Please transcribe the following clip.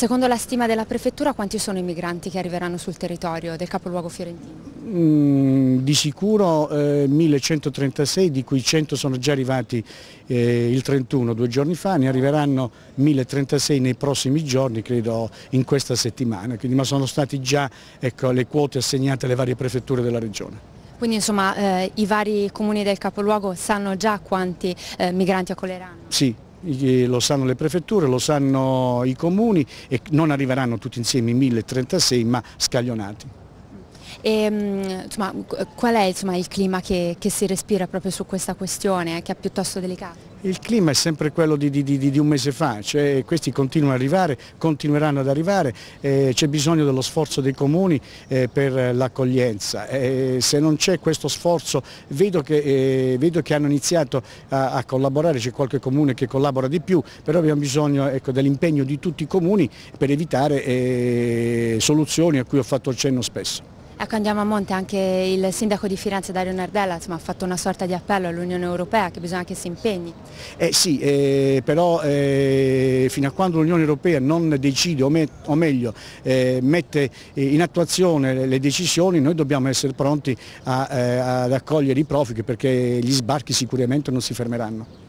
Secondo la stima della Prefettura quanti sono i migranti che arriveranno sul territorio del capoluogo fiorentino? Mm, di sicuro eh, 1136, di cui 100 sono già arrivati eh, il 31, due giorni fa, ne arriveranno 1036 nei prossimi giorni, credo in questa settimana, Quindi, ma sono state già ecco, le quote assegnate alle varie prefetture della regione. Quindi insomma eh, i vari comuni del capoluogo sanno già quanti eh, migranti accoglieranno? Sì, eh, lo sanno le prefetture, lo sanno i comuni e non arriveranno tutti insieme i 1036 ma scaglionati. E, ehm, insomma, qual è insomma, il clima che, che si respira proprio su questa questione, che è piuttosto delicata? Il clima è sempre quello di, di, di, di un mese fa, cioè questi continuano ad arrivare, continueranno ad arrivare, eh, c'è bisogno dello sforzo dei comuni eh, per l'accoglienza. Eh, se non c'è questo sforzo vedo che, eh, vedo che hanno iniziato a, a collaborare, c'è qualche comune che collabora di più, però abbiamo bisogno ecco, dell'impegno di tutti i comuni per evitare eh, soluzioni a cui ho fatto il cenno spesso. Ecco, andiamo a monte, anche il sindaco di Firenze Dario Nardella insomma, ha fatto una sorta di appello all'Unione Europea che bisogna che si impegni. Eh sì, eh, però eh, fino a quando l'Unione Europea non decide, o, me, o meglio eh, mette in attuazione le decisioni, noi dobbiamo essere pronti a, eh, ad accogliere i profughi perché gli sbarchi sicuramente non si fermeranno.